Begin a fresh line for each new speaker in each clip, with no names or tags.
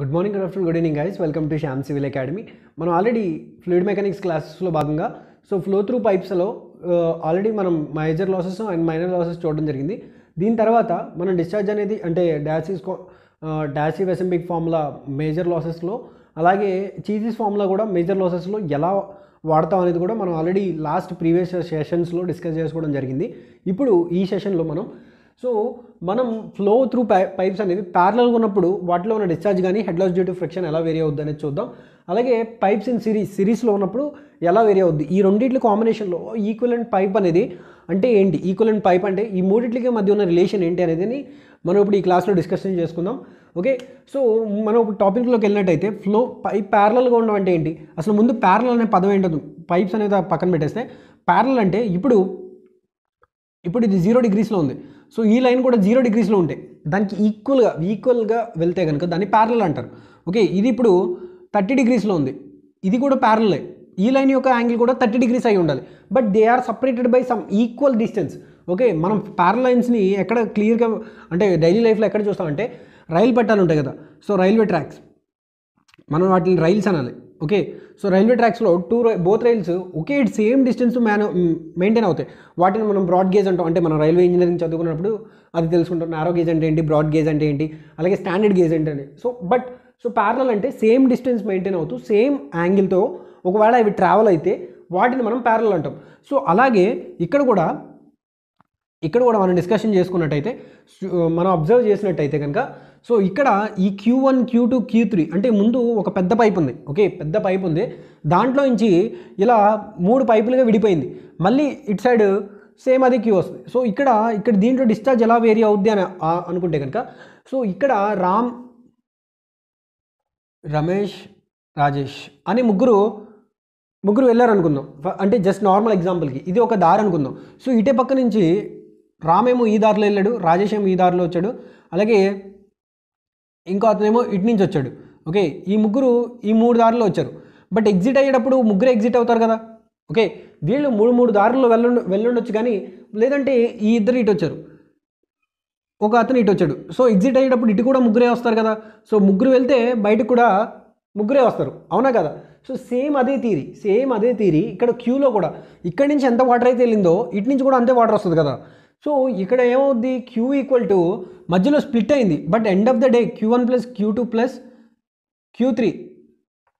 good morning good afternoon good evening guys welcome to Shyam civil academy మనం already fluid mechanics క్లాసెస్లో భాగంగా so flow through పైప్స్లో already మనం major losses and minor losses చూడడం జరిగింది దీని తర్వాత మనం డిశ్చార్జ్ అనేది అంటే డాసీస్ డాసీ వెసంబిక్ ఫార్ములా మేజర్ లాసెస్లో అలాగే చీజీస్ ఫార్ములా కూడా మేజర్ లాసెస్లో ఎలా వాడతాం అనేది కూడా మనం ఆల్రెడీ లాస్ట్ ప్రీవియస్ సెషన్స్లో డిస్కస్ చేసుకోవడం జరిగింది ఇప్పుడు ఈ సెషన్లో మనం సో మనం ఫ్లో త్రూ పై పైప్స్ అనేది ప్యారలల్గా ఉన్నప్పుడు వాటిలో ఉన్న డిశ్చార్జ్ కానీ head loss due to friction ఎలా వేరీ అవుద్ది అనేది చూద్దాం అలాగే పైప్స్ ఇన్ సిరీస్ సిరీస్లో ఉన్నప్పుడు ఎలా వేరీ అవుద్ది ఈ రెండింటి కాంబినేషన్లో ఈక్వలెంట్ పైప్ అనేది అంటే ఏంటి ఈక్వలెంట్ పైప్ అంటే ఈ మూడింటికి మధ్య ఉన్న రిలేషన్ ఏంటి అనేది మనం ఇప్పుడు ఈ క్లాస్లో డిస్కషన్ చేసుకుందాం ఓకే సో మనం ఇప్పుడు టాపిక్లోకి వెళ్ళినట్టయితే ఫ్లో పైప్ ప్యారలల్గా ఉండడం అంటే ఏంటి అసలు ముందు ప్యారలల్ అనే పదం ఏంటో పైప్స్ అనేది పక్కన పెట్టేస్తే ప్యారలల్ అంటే ఇప్పుడు ఇప్పుడు ఇది జీరో డిగ్రీస్లో ఉంది సో ఈ లైన్ కూడా జీరో డిగ్రీస్లో ఉంటాయి దానికి ఈక్వల్గా ఈక్వల్గా వెళ్తే కనుక దాన్ని ప్యారల్ అంటారు ఓకే ఇది ఇప్పుడు థర్టీ డిగ్రీస్లో ఉంది ఇది కూడా ప్యారల్లే ఈ లైన్ యొక్క యాంగిల్ కూడా థర్టీ డిగ్రీస్ అయి ఉండాలి but they are separated by some equal distance okay మనం ప్యారల్ లైన్స్ని ఎక్కడ క్లియర్గా అంటే డైలీ లైఫ్లో ఎక్కడ చూస్తామంటే రైలు పట్టాలు ఉంటాయి కదా సో రైల్వే ట్రాక్స్ మనం వాటిని రైల్స్ అనాలి ఓకే సో రైల్వే ట్రాక్స్లో టూ బోత్ రైల్స్ ఒకే సేమ్ డిస్టెన్స్ మ్యాన్ మెయింటైన్ అవుతాయి వాటిని మనం బ్రాడ్ గేజ్ అంటాం అంటే మనం రైల్వే ఇంజనీరింగ్ చదువుకున్నప్పుడు అది తెలుసుకుంటాం నారో గేజ్ అంటే ఏంటి బ్రాడ్ గేజ్ అంటే ఏంటి అలాగే స్టాండర్డ్ గేజ్ అంటే సో బట్ సో ప్యారల్ అంటే సేమ్ డిస్టెన్స్ మెయింటైన్ అవుతూ సేమ్ యాంగిల్తో ఒకవేళ అవి ట్రావెల్ అయితే వాటిని మనం ప్యారల్ అంటాం సో అలాగే ఇక్కడ కూడా ఇక్కడ కూడా మనం డిస్కషన్ చేసుకున్నట్టయితే మనం అబ్జర్వ్ చేసినట్టయితే కనుక సో ఇక్కడ ఈ Q one Q two Q three అంటే ముందు ఒక పెద్ద పైప్ ఉంది ఓకే పెద్ద పైప్ ఉంది దాంట్లో నుంచి ఇలా మూడు పైపులుగా విడిపోయింది మళ్ళీ ఇటు సైడ్ సేమ్ అదే క్యూ వస్తుంది సో ఇక్కడ ఇక్కడ దీంట్లో డిశ్చార్జ్ ఎలా వేరీ అవుద్ది అని అనుకుంటే కనుక సో ఇక్కడ రామ్ రమేష్ రాజేష్ అని ముగ్గురు ముగ్గురు వెళ్ళారు అనుకుందాం అంటే జస్ట్ నార్మల్ ఎగ్జాంపుల్కి ఇది ఒక దారి అనుకుందాం సో ఇటే పక్క నుంచి రామేమో ఈ దారిలో వెళ్ళాడు రాజేష్ ఏమో ఈ దారిలో వచ్చాడు అలాగే ఇంకో అతనేమో ఇటు నుంచి వచ్చాడు ఓకే ఈ ముగ్గురు ఈ మూడు దారుల్లో వచ్చారు బట్ ఎగ్జిట్ అయ్యేటప్పుడు ముగ్గురు ఎగ్జిట్ అవుతారు కదా ఓకే వీళ్ళు మూడు మూడు దారుల్లో వెళ్ళండు వెళ్ళుండొచ్చు కానీ లేదంటే ఈ ఇద్దరు ఇటు వచ్చారు ఒక అతను ఇటు వచ్చాడు సో ఎగ్జిట్ అయ్యేటప్పుడు ఇటు కూడా ముగ్గురే వస్తారు కదా సో ముగ్గురు వెళ్తే బయటకు కూడా ముగ్గురే వస్తారు అవునా కదా సో సేమ్ అదే తీరి సేమ్ అదే తీరి ఇక్కడ క్యూలో కూడా ఇక్కడి నుంచి ఎంత వాటర్ అయితే వెళ్ళిందో ఇటు నుంచి కూడా అంతే వాటర్ వస్తుంది కదా సో ఇక్కడ ఏమవుద్ది క్యూ ఈక్వల్ టు మధ్యలో స్ప్లిట్ అయింది but end of the day Q one plus Q two plus Q three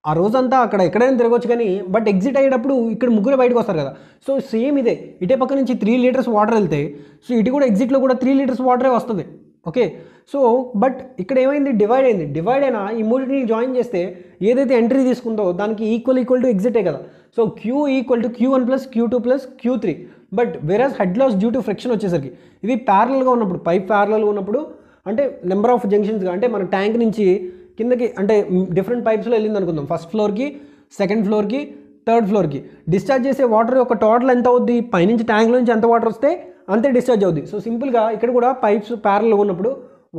ఆ రోజంతా అక్కడ ఎక్కడైనా తిరగొచ్చు కానీ బట్ ఎగ్జిట్ అయ్యేటప్పుడు ఇక్కడ ముగ్గురు బయటకు వస్తారు కదా సో సేమ్ ఇదే ఇటే పక్క నుంచి త్రీ లీటర్స్ వాటర్ వెళ్తే సో ఇటు కూడా ఎగ్జిట్లో కూడా త్రీ లీటర్స్ వాటరే వస్తుంది ఓకే సో బట్ ఇక్కడ ఏమైంది డివైడ్ అయింది డివైడ్ అయినా ఈ మూడింటిని జాయిన్ చేస్తే ఏదైతే ఎంట్రీ తీసుకుందో దానికి ఈక్వల్ ఈక్వల్ టు ఎగ్జిటే కదా so Q equal to Q one plus Q two plus Q three but average head loss due to friction వచ్చేసరికి ఇవి ప్యారలల్గా ఉన్నప్పుడు పైప్ ప్యారలల్గా ఉన్నప్పుడు అంటే నెంబర్ ఆఫ్ జంక్షన్స్గా అంటే మన ట్యాంక్ నుంచి కిందకి అంటే డిఫరెంట్ పైప్స్లో వెళ్ళింది అనుకుందాం ఫస్ట్ ఫ్లోర్కి సెకండ్ ఫ్లోర్కి థర్డ్ ఫ్లోర్కి డిశ్చార్జ్ చేసే వాటర్ యొక్క టోటల్ ఎంత అవుద్ది పైనుంచి ట్యాంక్ నుంచి ఎంత వాటర్ వస్తే అంతే డిశ్చార్జ్ అవుద్ది సో సింపుల్గా ఇక్కడ కూడా పైప్స్ ప్యారల్గా ఉన్నప్పుడు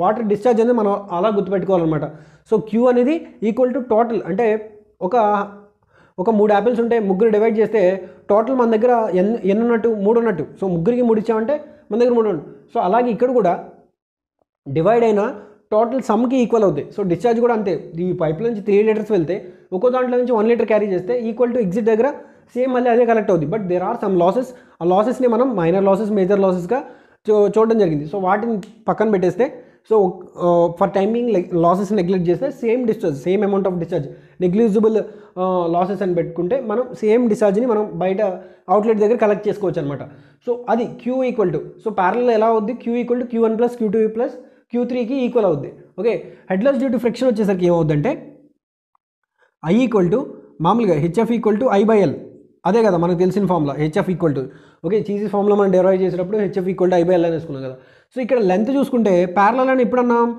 వాటర్ డిశ్చార్జ్ అనేది మనం అలా గుర్తుపెట్టుకోవాలన్నమాట సో క్యూ అనేది ఈక్వల్ టు టోటల్ అంటే ఒక ఒక మూడు యాపిల్స్ ఉంటే ముగ్గురు డివైడ్ చేస్తే టోటల్ మన దగ్గర ఎన్ ఎన్ని ఉన్నట్టు మూడు ఉన్నట్టు సో ముగ్గురికి మూడు ఇచ్చామంటే మన దగ్గర మూడు ఉన్నట్టు సో అలాగే ఇక్కడ కూడా డివైడ్ అయినా టోటల్ సమ్కి ఈక్వల్ అవుతాయి సో డిశ్చార్జ్ కూడా అంతే ఈ పైప్ నుంచి త్రీ లీటర్స్ వెళ్తే ఒక్కో దాంట్లో నుంచి వన్ లీటర్ క్యారీ చేస్తే ఈక్వల్ టు ఎగ్జిట్ దగ్గర సేమ్ మళ్ళీ అదే కలెక్ట్ అవుతుంది but there are some losses ఆ లాసెస్ని మనం మైనర్ లాసెస్ మేజర్ లాసెస్గా చూ చూడడం జరిగింది సో వాటిని పక్కన పెట్టేస్తే so for timing losses neglect చేస్తే same discharge same amount of discharge negligible losses అని పెట్టుకుంటే మనం సేమ్ డిశ్చార్జ్ని మనం బయట అవుట్లెట్ దగ్గర కలెక్ట్ చేసుకోవచ్చు అనమాట సో అది Q equal to so parallel ఎలా అవుద్ది Q equal to Q one plus Q two plus Q త్రీకి ఈక్వల్ అవుద్ది okay head loss due to friction వచ్చేసరికి ఏమవుద్దంటే ఐ ఈక్వల్ టు మామూలుగా HF equal to I by L అదే కదా మనకు తెలిసిన formula HF equal to okay చీజీ ఫార్ములా మనం డెరైవ్ చేసేటప్పుడు HF equal to I by L అని వేసుకున్నాం కదా సో ఇక్కడ లెంత్ చూసుకుంటే ప్యారలల్ అని ఎప్పుడు అన్నాం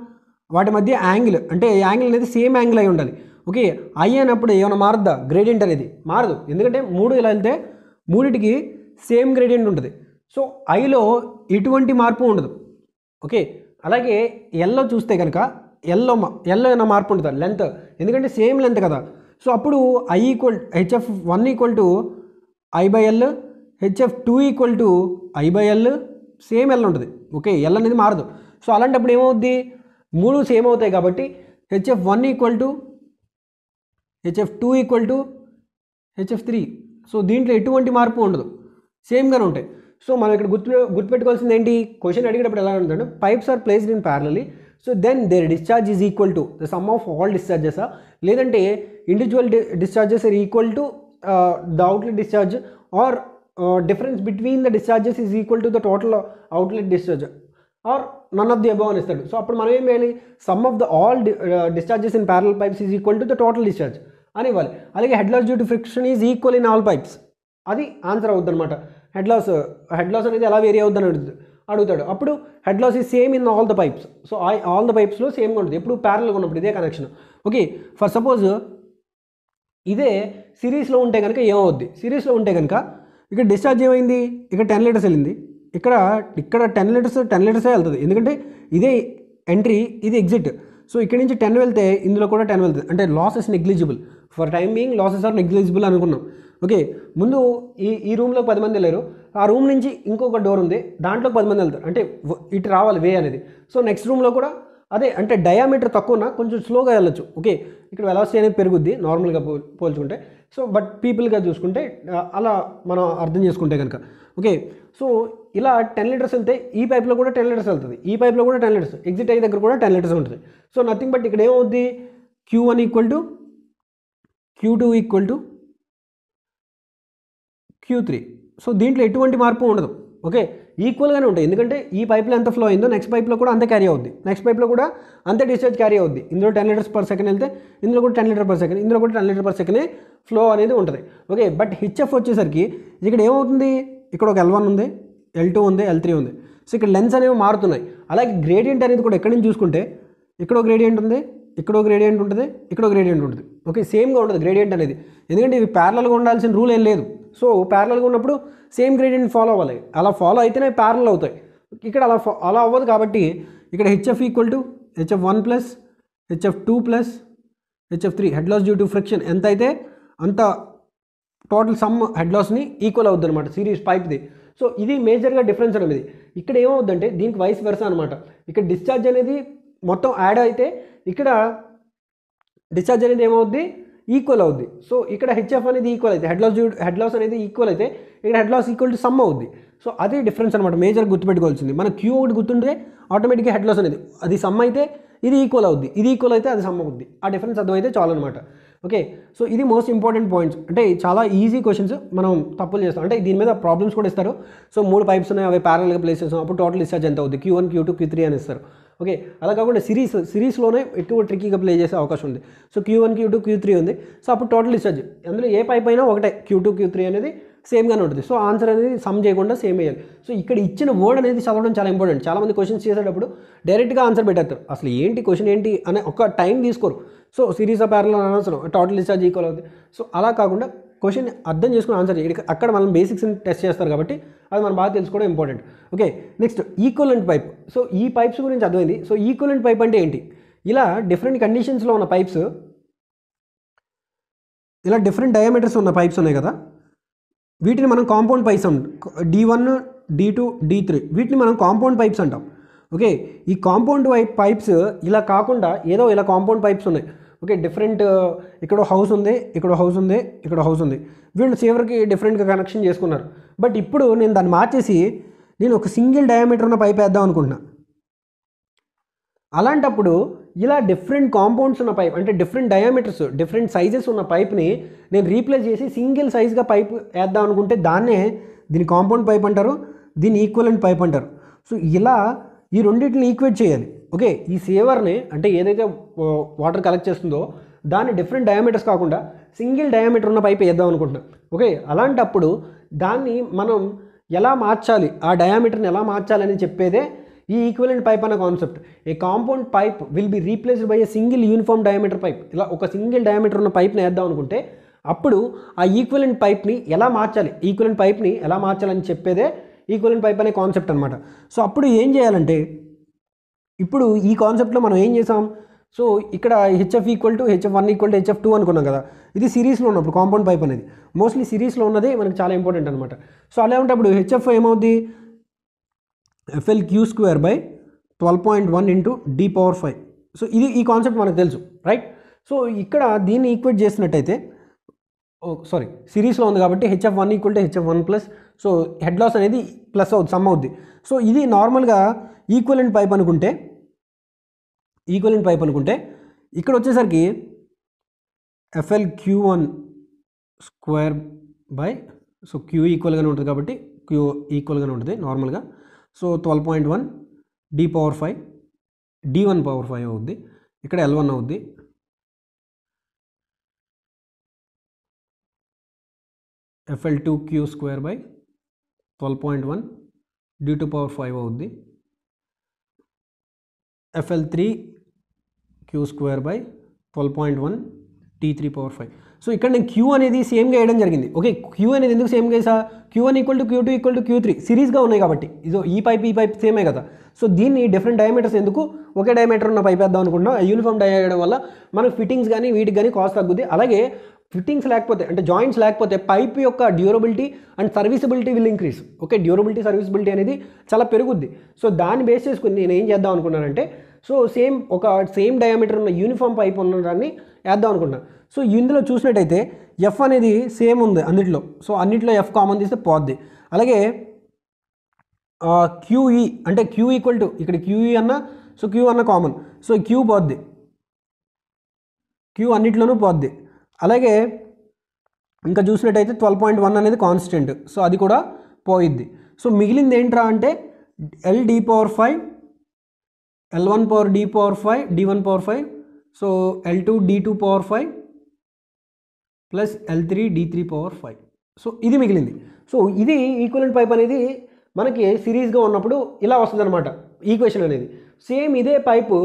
వాటి మధ్య యాంగిల్ అంటే యాంగిల్ అనేది సేమ్ యాంగిల్ అయి ఉండాలి ఓకే ఐ అన్నప్పుడు ఏమైనా మారుద్దా గ్రేడియంట్ అనేది మారదు ఎందుకంటే మూడు ఇలా వెళ్తే మూడిటికి సేమ్ గ్రేడియంట్ ఉంటుంది సో ఐలో ఎటువంటి మార్పు ఉండదు ఓకే అలాగే ఎల్లో చూస్తే కనుక ఎల్లో ఎల్లో ఏమైనా మార్పు ఉంటుందా లెంత్ ఎందుకంటే సేమ్ లెంత్ కదా సో అప్పుడు I equal HF one equal to I by L HF two equal to I by L same L ఉంటుంది ఓకే ఎల్ అనేది మారదు సో అలాంటప్పుడు ఏమవుద్ది మూడు సేమ్ అవుతాయి కాబట్టి HF one equal to HF two equal to HF three so దీంట్లో ఎటువంటి మార్పు ఉండదు సేమ్గానే ఉంటాయి సో మనం ఇక్కడ గుర్తు గుర్తుపెట్టుకోవాల్సింది ఏంటి క్వశ్చన్ అడిగేటప్పుడు ఎలా ఉంటుందంటే pipes are placed in parallel so then there discharge is equal to the sum of all డిశ్చార్జెసా లేదంటే individual discharges are equal to the outlet discharge or difference between the the discharges equal equal the total outlet outlet or or none of the above అని ఇస్తాడు so అప్పుడు మనం ఏం చేయాలి sum of the all discharges in parallel pipes is equal to the total discharge అని ఇవ్వాలి అలాగే head loss due to friction is equal in all pipes అది ఆన్సర్ అవుద్ది అనమాట హెడ్ లాస్ హెడ్ లాస్ అనేది ఎలా వేరీ అవుద్దని అడుగుతుంది అడుగుతాడు అప్పుడు head loss is same in all the pipes so all the పైప్స్లో సేమ్గా ఉంటుంది ఎప్పుడు ప్యారల్గా ఉన్నప్పుడు ఇదే కనెక్షన్ ఓకే ఫర్ సపోజ్ ఇదే సిరీస్లో ఉంటే కనుక ఏమవుద్ది సిరీస్లో ఉంటే కనుక ఇక్కడ డిశ్చార్జ్ ఏమైంది ఇక్కడ టెన్ లీటర్స్ వెళ్ళింది ఇక్కడ ఇక్కడ టెన్ లీటర్స్ టెన్ లీటర్సే వెళ్తుంది ఎందుకంటే ఇదే ఎంట్రీ ఇది ఎగ్జిట్ సో ఇక్కడ నుంచి టెన్ వెళ్తే ఇందులో కూడా టెన్ వెళ్తుంది అంటే losses negligible for timing being losses are negligible అనుకున్నాం ఓకే ముందు ఈ ఈ రూమ్లో పది మంది వెళ్ళారు ఆ రూమ్ నుంచి ఇంకొక డోర్ ఉంది దాంట్లో పది మంది వెళ్తారు అంటే ఇటు రావాలి వే అనేది సో నెక్స్ట్ రూమ్లో కూడా అదే అంటే డయామీటర్ తక్కువనా కొంచెం స్లోగా వెళ్ళొచ్చు ఓకే ఇక్కడ వెలాసిటీ అనేది పెరుగుద్ది నార్మల్గా పో పోల్చుకుంటే సో బట్ పీపుల్గా చూసుకుంటే అలా మనం అర్థం చేసుకుంటే కనుక ఓకే సో ఇలా టెన్ లీటర్స్ వెళ్తే ఈ పైప్లో కూడా టెన్ లీటర్స్ వెళ్తుంది ఈ పైప్లో కూడా టెన్ లీటర్స్ ఎగ్జిట్ అయ్యే దగ్గర కూడా టెన్ లీటర్స్ ఉంటుంది సో నథింగ్ బట్ ఇక్కడ ఏమవుద్ది Q one equal to Q two equal to Q three so దీంట్లో ఎటువంటి మార్పు ఉండదు ఓకే ఈక్వల్గానే ఉంటాయి ఎందుకంటే ఈ పైప్లో ఎంత ఫ్లో అయిందో నెక్స్ట్ పైప్లో కూడా అంతే క్యారీ అవుద్ది నెక్స్ట్ పైప్లో కూడా అంతే డిశ్చార్జ్ క్యారీ అవుద్ది ఇందులో టెన్ లీటర్స్ పర్ సెకండ్ వెళ్తే ఇందులో కూడా టెన్ లీటర్ పర్ సెకండ్ ఇందులో కూడా ten litre per second flow అనేది ఉంటుంది ఓకే బట్ హెచ్ఎఫ్ వచ్చేసరికి ఇక్కడ ఏమవుతుంది ఇక్కడ ఒక ఎల్ వన్ ఉంది ఎల్ టూ ఉంది ఎల్ త్రీ ఉంది సో ఇక్కడ లెన్స్ అనేవి మారుతున్నాయి అలాగే గ్రేడియంట్ అనేది కూడా ఎక్కడి నుంచి చూసుకుంటే ఇక్కడ ఒక గ్రేడియంట్ ఉంది ఇక్కడ ఒక గ్రేడియంట్ ఉంటుంది ఇక్కడ ఒక గ్రేడియంట్ ఉంటుంది ఓకే సేమ్గా ఉంటుంది గ్రేడియంట్ అనేది ఎందుకంటే ఇవి ప్యారలల్గా ఉండాల్సిన రూల్ ఏం లేదు సో ప్యారలల్గా ఉన్నప్పుడు సేమ్ గ్రేడియంట్ ఫాలో అవ్వాలి అలా ఫాలో అయితేనే ప్యారల్ అవుతాయి ఇక్కడ అలా అలా అవ్వదు కాబట్టి ఇక్కడ HF equal to HF one plus HF two plus HF three head loss due to friction ఎంత అయితే అంత టోటల్ సమ్ హెడ్ లాస్ని ఈక్వల్ అవుద్ది అనమాట సిరీస్ పైప్ది సో ఇది మేజర్గా డిఫరెన్స్ అనేది ఇక్కడ ఏమవుద్దంటే దీనికి వైస్ వెరస అనమాట ఇక్కడ డిశ్చార్జ్ అనేది మొత్తం యాడ్ అయితే ఇక్కడ డిశ్చార్జ్ అనేది ఏమవుద్ది ఈక్వల్ అవుద్ది సో ఇక్కడ హెచ్ఎఫ్ అనేది ఈక్వల్ అయితే హెడ్ లాస్ హెడ్ లాస్ అనేది ఈక్వల్ అయితే ఇక్కడ head loss equal to sum అవుద్ది సో అదే డిఫరెన్స్ అనమాట మేజర్ గుర్తుపెట్టుకోవాల్సింది మన క్యూ ఒకటి గుర్తుంటే ఆటోమేటిక్గా హెడ్ లాస్ అనేది అది సమ్ అయితే ఇది ఈక్వల్ అవుద్ది ఇది ఈక్వల్ అయితే అది సమ్ అవుద్ది ఆ డిఫరెన్స్ అర్థమైతే అనమాట ఓకే సో ఇది మోస్ట్ ఇంపార్టెంట్ పాయింట్స్ అంటే చాలా ఈజీ క్వశ్చన్స్ మనం తప్పులు చేస్తాం అంటే దీని మీద ప్రాబ్లమ్స్ కూడా ఇస్తారు సో మూడు పైప్స్ ఉన్నాయి అవి ప్యారల్గా ప్లేస్ చేస్తాం అప్పుడు టోటల్ డిశ్చార్జ్ ఎంత అవుతుంది Q one Q two Q three అని ఇస్తారు ఓకే అలా కాకుండా సిరీస్ సిరీస్లోనే ఎక్కువ ట్రిక్కీగా ప్లే చేసే అవకాశం ఉంది so Q one Q two Q three ఉంది సో అప్పుడు టోటల్ డిశ్చార్జ్ అందులో ఏ పైప్ అయినా ఒకటే క్యూ టూ క్యూ త్రీ అనేది సేమ్గానే ఉంటుంది సో ఆన్సర్ అనేది సమ్ చేయకుండా సేమ్ వేయాలి సో ఇక్కడ ఇచ్చిన వర్డ్ అనేది చదవడం చాలా ఇంపార్టెంట్ చాలామంది క్వశ్చన్స్ చేసేటప్పుడు డైరెక్ట్గా ఆన్సర్ పెట్టేస్తారు అసలు ఏంటి క్వశ్చన్ ఏంటి అనే ఒక టైం తీసుకోరు సో సిరీస్ ఆఫ్ ప్యారల్ అనవసరం టోటల్ డిశ్చార్జ్ ఈక్వల్ అవుతుంది సో అలా కాకుండా క్వశ్చన్ అర్థం చేసుకుని ఆన్సర్ చేయడం అక్కడ మనం బేసిక్స్ని టెస్ట్ చేస్తారు కాబట్టి అది మనం బాగా తెలుసుకోవడం important okay next equivalent pipe so ఈ పైప్స్ గురించి అర్థమైంది సో ఈక్వలెంట్ పైప్ అంటే ఏంటి ఇలా డిఫరెంట్ కండిషన్స్లో ఉన్న పైప్స్ ఇలా డిఫరెంట్ డయామీటర్స్ ఉన్న పైప్స్ ఉన్నాయి కదా వీటిని మనం కాంపౌండ్ పైప్స్ అంటాం D one D two D three వీటిని మనం కాంపౌండ్ పైప్స్ అంటాం ఓకే ఈ కాంపౌండ్ పైప్స్ ఇలా కాకుండా ఏదో ఇలా కాంపౌండ్ పైప్స్ ఉన్నాయి ఓకే డిఫరెంట్ ఇక్కడ హౌస్ ఉంది ఇక్కడ హౌస్ ఉంది ఇక్కడ హౌస్ ఉంది వీళ్ళు చివరికి డిఫరెంట్గా కనెక్షన్ చేసుకున్నారు బట్ ఇప్పుడు నేను దాన్ని మార్చేసి నేను ఒక సింగిల్ డయామీటర్ ఉన్న పైప్ వేద్దాం అనుకుంటున్నా అలాంటప్పుడు ఇలా డిఫరెంట్ కాంపౌండ్స్ ఉన్న పైప్ అంటే డిఫరెంట్ డయామీటర్స్ డిఫరెంట్ సైజెస్ ఉన్న పైప్ని నేను రీప్లేస్ చేసి సింగిల్ సైజ్గా పైప్ వేద్దాం అనుకుంటే దాన్నే దీని కాంపౌండ్ పైప్ అంటారు దీని ఈక్వలెంట్ పైప్ అంటారు సో ఇలా ఈ రెండింటిని ఈక్వేట్ చేయాలి ఓకే ఈ సేవర్ని అంటే ఏదైతే వాటర్ కలెక్ట్ చేస్తుందో దాన్ని డిఫరెంట్ డయామీటర్స్ కాకుండా సింగిల్ డయామీటర్ ఉన్న పైప్ వేద్దాం అనుకుంటున్నాం ఓకే అలాంటప్పుడు దాన్ని మనం ఎలా మార్చాలి ఆ డయామీటర్ని ఎలా మార్చాలని చెప్పేదే ఈ ఈక్వలెంట్ పైప్ అనే concept a compound pipe will be replaced by a single uniform diameter pipe ఇలా ఒక సింగిల్ డయామీటర్ ఉన్న పైప్ని వేద్దాం అనుకుంటే అప్పుడు ఆ ఈక్వలెంట్ పైప్ని ఎలా మార్చాలి ఈక్వలెంట్ పైప్ని ఎలా మార్చాలని చెప్పేదే ఈక్వలెంట్ పైప్ అనే కాన్సెప్ట్ అనమాట సో అప్పుడు ఏం చేయాలంటే ఇప్పుడు ఈ కాన్సెప్ట్లో మనం ఏం చేసాం సో ఇక్కడ HF equal to HF one equal to HF two అనుకున్నాం కదా ఇది సిరీస్లో ఉన్నప్పుడు కాంపౌండ్ పైప్ అనేది మోస్ట్లీ సిరీస్లో ఉన్నదే మనకి చాలా ఇంపార్టెంట్ అనమాట సో అలా అప్పుడు హెచ్ఎఫ్ ఏమవుద్ది FL Q square by twelve point one into D power five so ఇది ఈ కాన్సెప్ట్ మనకు తెలుసు రైట్ సో ఇక్కడ దీన్ని ఈక్వేట్ చేసినట్టయితే సారీ సిరీస్లో ఉంది కాబట్టి HF one equal to HF one plus so head loss అనేది ప్లస్ అవుతుంది సమ్ అవుద్ది సో ఇది నార్మల్గా ఈక్వలెంట్ పైప్ అనుకుంటే ఈక్వలెంట్ పైప్ అనుకుంటే ఇక్కడ వచ్చేసరికి FL Q one square by so Q ఈక్వల్గానే ఉంటుంది కాబట్టి క్యూ ఈక్వల్గానే ఉంటుంది నార్మల్గా so twelve point one D power five D one power five अवदी इक एल वन अवदी F L two Q square by twelve point one D to power five अवदी F L three Q square by twelve point one D three power five so ఇక్కడ నేను queue అనేది సేమ్గా వేయడం జరిగింది okay queue అనేది ఎందుకు సేమ్గా వేసా Q one equal to Q two equal to Q three సిరీస్గా ఉన్నాయి కాబట్టి ఇదో ఈ పైప్ ఈ పైప్ సేమే కదా సో దీన్ని డిఫరెంట్ డయామీటర్స్ ఎందుకు ఒకే డయామీటర్ ఉన్న పైప్ వేద్దాం అనుకుంటున్నాం యూనిఫామ్ డై వేయడం వల్ల మనకు ఫిట్టింగ్స్ కానీ వీటికి కానీ కాస్ట్ తగ్గుద్ది అలాగే ఫిట్టింగ్స్ లేకపోతే అంటే జాయింట్స్ లేకపోతే పైప్ యొక్క durability and serviceability will increase okay durability serviceability అనేది చాలా పెరుగుద్ది సో దాన్ని బేస్ చేసుకుని నేను ఏం చేద్దాం అనుకున్నానంటే సో సేమ్ ఒక సేమ్ డయామీటర్ ఉన్న యూనిఫామ్ పైప్ ఉన్న దాన్ని వేద్దాం అనుకున్నాను సో ఇందులో చూసినట్టయితే ఎఫ్ అనేది సేమ్ ఉంది అన్నిట్లో సో అన్నిట్లో ఎఫ్ కామన్ తీస్తే పోద్ది అలాగే క్యూఈ e, అంటే క్యూ ఈక్వల్ టు ఇక్కడ క్యూఈ e అన్న సో క్యూ అన్న కామన్ సో క్యూ పోద్ది క్యూ అన్నిట్లోనూ పోద్ది అలాగే ఇంకా చూసినట్టయితే ట్వెల్వ్ పాయింట్ వన్ అనేది కాన్స్టెంట్ సో అది కూడా పోయిద్ది సో మిగిలింది ఏంట్రా అంటే L D power five L one power D power five D one power five so L two D two power five plus L three D three power five so ఇది మిగిలింది so ఇది equivalent pipe అనేది మనకి సిరీస్గా ఉన్నప్పుడు ఇలా వస్తుందన్నమాట equation అనేది same ఇదే పైపు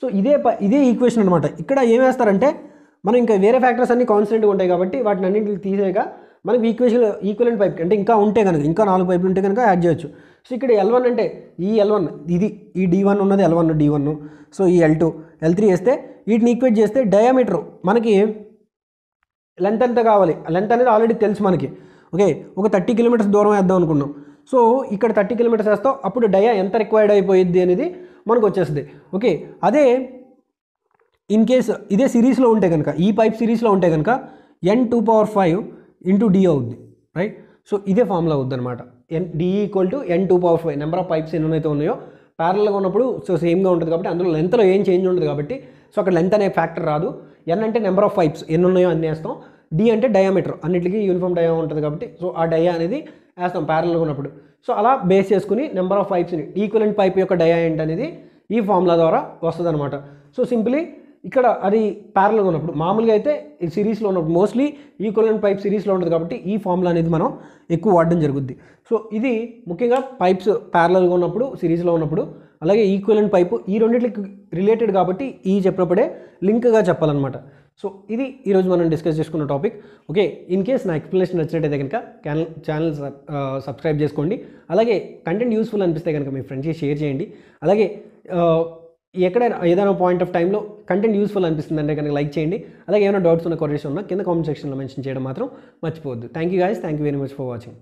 సో ఇదే ఇదే ఈక్వేషన్ అనమాట ఇక్కడ ఏం వేస్తారంటే మనం ఇంకా వేరే ఫ్యాక్టర్స్ అన్ని కాన్స్టెంట్గా ఉంటాయి కాబట్టి వాటిని అన్నింటిని తీసేయగా మనకి ఈక్వేషన్ ఈక్వలెంట్ పైప్ అంటే ఇంకా ఉంటే కనుక ఇంకా నాలుగు పైపులు ఉంటే కనుక యాడ్ చేయొచ్చు సో ఇక్కడ ఎల్ వన్ అంటే ఈ ఎల్ వన్ ఇది ఈ డి వన్ ఉన్నది L one D one so ఈ ఎల్ టూ ఎల్ త్రీ వేస్తే వీటిని ఈక్వేట్ చేస్తే డయామీటర్ మనకి లెంత్ ఎంత కావాలి లెంత్ అనేది ఆల్రెడీ తెలుసు మనకి ఓకే ఒక థర్టీ కిలోమీటర్స్ దూరం వేద్దాం అనుకున్నాం సో ఇక్కడ థర్టీ కిలోమీటర్స్ వేస్తాం అప్పుడు డయా ఎంత రిక్వైర్డ్ అయిపోయింది అనేది మనకు వచ్చేస్తుంది ఓకే అదే ఇన్ కేస్ ఇదే సిరీస్లో ఉంటే కనుక ఈ పైప్ సిరీస్లో ఉంటే కనుక N two power five into D అవుద్ది రైట్ సో ఇదే ఫార్ములా అవుద్ది అనమాట N D equal to N two power five number of pipes ఎన్నైతే ఉన్నాయో ప్యారల్గా ఉన్నప్పుడు సో సేమ్గా ఉంటుంది కాబట్టి అందులో లెంత్లో ఏం చేంజ్ ఉండదు కాబట్టి సో అక్కడ లెంత్ అనే ఫ్యాక్టర్ రాదు ఎన్ అంటే నెంబర్ ఆఫ్ పైప్స్ ఎన్ని ఉన్నాయో అన్ని వేస్తాం డి అంటే డయామీటర్ అన్నిటికీ యూనిఫామ్ డయా ఉంటుంది కాబట్టి సో ఆ డయా అనేది వేస్తాం ప్యారల్గా ఉన్నప్పుడు సో అలా బేస్ చేసుకుని నెంబర్ ఆఫ్ పైప్స్ని ఈక్వలెంట్ పైప్ యొక్క డయా ఏంటి అనేది ఈ ఫార్ములా ద్వారా వస్తుంది అనమాట సో సింప్లీ ఇక్కడ అది ప్యారల్గా ఉన్నప్పుడు మామూలుగా అయితే ఈ సిరీస్లో ఉన్నప్పుడు మోస్ట్లీ ఈక్వలెంట్ పైప్ సిరీస్లో ఉంటుంది కాబట్టి ఈ ఫార్ములా అనేది మనం ఎక్కువ వాడడం జరుగుద్ది సో ఇది ముఖ్యంగా పైప్స్ ప్యారలల్గా ఉన్నప్పుడు సిరీస్లో ఉన్నప్పుడు అలాగే ఈక్వలెంట్ పైపు ఈ రెండింటికి రిలేటెడ్ కాబట్టి ఈ చెప్పినప్పుడే లింక్గా చెప్పాలన్నమాట సో ఇది ఈరోజు మనం డిస్కస్ చేసుకున్న టాపిక్ ఓకే ఇన్ కేస్ నా ఎక్స్ప్లెనేషన్ నచ్చినట్టయితే కనుక ఛానల్ ఛానల్ సబ్స్క్రైబ్ చేసుకోండి అలాగే కంటెంట్ యూస్ఫుల్ అనిపిస్తే కనుక మీ ఫ్రెండ్స్కి షేర్ చేయండి అలాగే ఎక్కడైనా ఏదైనా పాయింట్ ఆఫ్ టైంలో కంటెంట్ యూస్ఫుల్ అనిపిస్తుంది కనుక లైక్ చేయండి అలాగే ఏమైనా డౌట్స్ ఉన్న క్వరీస్ ఉన్నా కింద కామెంట్ సెక్షన్లో మెన్షన్ చేయడం మాత్రం మర్చిపోవద్దు thank you guys thank you very much for watching